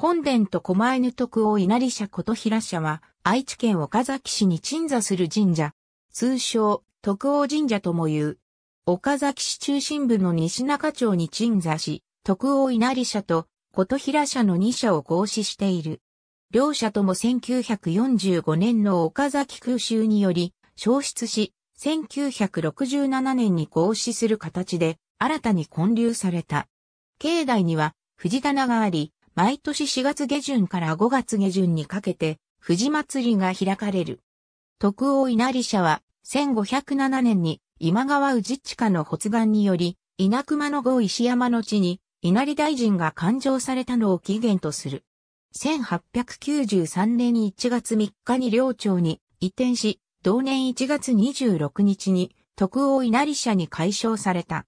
本殿と狛犬徳王稲荷社琴平社は、愛知県岡崎市に鎮座する神社、通称、徳王神社とも言う。岡崎市中心部の西中町に鎮座し、徳王稲荷社と琴平社の2社を合祀している。両社とも1945年の岡崎空襲により、消失し、1967年に合祀する形で、新たに建立された。境内には、藤棚があり、毎年4月下旬から5月下旬にかけて、富士祭りが開かれる。徳王稲荷社は、1507年に今川氏下の発願により、稲熊の郷石山の地に稲荷大臣が勘定されたのを起源とする。1893年1月3日に領庁に移転し、同年1月26日に徳王稲荷社に解消された。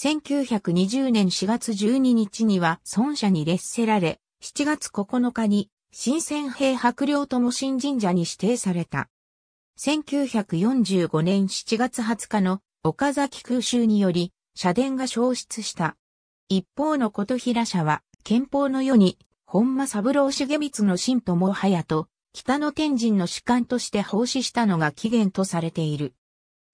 1920年4月12日には孫社に列せられ、7月9日に新鮮兵白と友新神社に指定された。1945年7月20日の岡崎空襲により、社殿が消失した。一方の琴平社は、憲法の世に、本間三郎重光の神ともはやと、北の天神の主観として奉仕したのが起源とされている。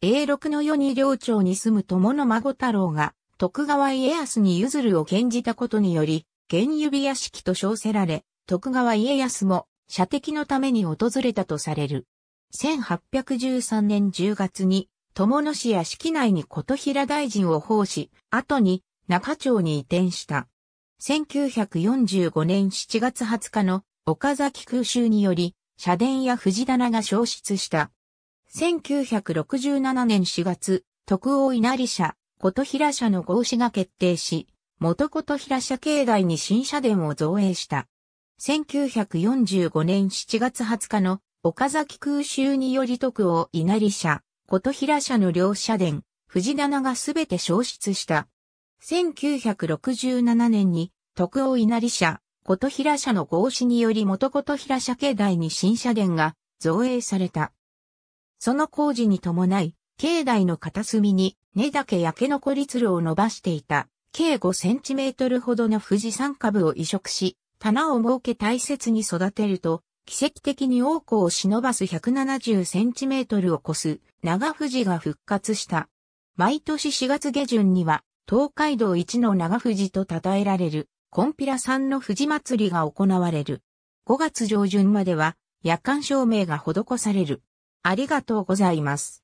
永禄の世に領長に住む友の孫太郎が、徳川家康に譲るを献じたことにより、原指屋敷と称せられ、徳川家康も射的のために訪れたとされる。1813年10月に、友野市屋敷内に琴平大臣を奉仕、後に中町に移転した。1945年7月20日の岡崎空襲により、社殿や藤棚が消失した。1967年4月、徳王稲荷社、琴平社の合資が決定し、元琴平社境内に新社殿を造営した。1945年7月20日の岡崎空襲により徳を稲荷社、琴平社の両社殿、藤棚がすべて消失した。1967年に徳を稲荷社、琴平社の合資により元琴平社境内に新社殿が造営された。その工事に伴い、境内の片隅に根だけ焼け残り鶴を伸ばしていた、計5センチメートルほどの富士山株を移植し、棚を設け大切に育てると、奇跡的に王子を忍ばす170センチメートルを超す長富士が復活した。毎年4月下旬には、東海道一の長富士と称えられる、コンピラ山の富士祭りが行われる。5月上旬までは、夜間照明が施される。ありがとうございます。